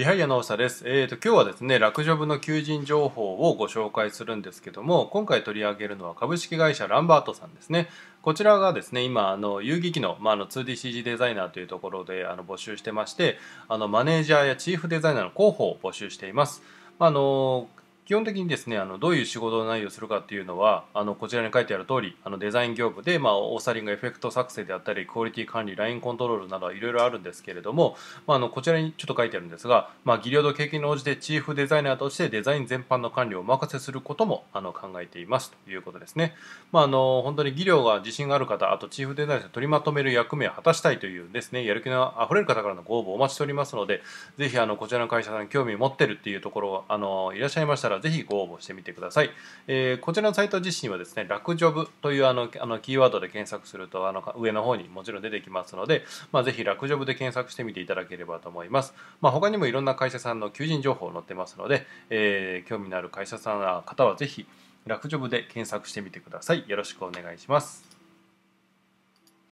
リハイヤの長です。えっ、ー、と、今日はですね、楽ジョブの求人情報をご紹介するんですけども、今回取り上げるのは株式会社ランバートさんですね。こちらがですね、今、あの、遊戯機の、まあ、あの、2DCG デザイナーというところで、あの、募集してまして、あの、マネージャーやチーフデザイナーの候補を募集しています。まあ、あの、基本的にですねあのどういう仕事の内容をするかっていうのはあのこちらに書いてある通りありデザイン業務で、まあ、オーサリングエフェクト作成であったりクオリティ管理ラインコントロールなどいろいろあるんですけれども、まあ、あのこちらにちょっと書いてあるんですが、まあ、技量と経験に応じてチーフデザイナーとしてデザイン全般の管理をお任せすることもあの考えていますということですね、まあ、あの本当に技量が自信がある方あとチーフデザイナーと取りまとめる役目を果たしたいというですねやる気のあふれる方からのご応募お待ちしておりますのでぜひあのこちらの会社さんに興味を持ってるっていうところあのいらっしゃいましたららぜひご応募してみてください。えー、こちらのサイト自身はですね、楽ジョブというあのあのキーワードで検索するとあの上の方にもちろん出てきますので、まあ、ぜひ楽ジョブで検索してみていただければと思います。まあ、他にもいろんな会社さんの求人情報載ってますので、えー、興味のある会社さん方はぜひ楽ジョブで検索してみてください。よろしくお願いします。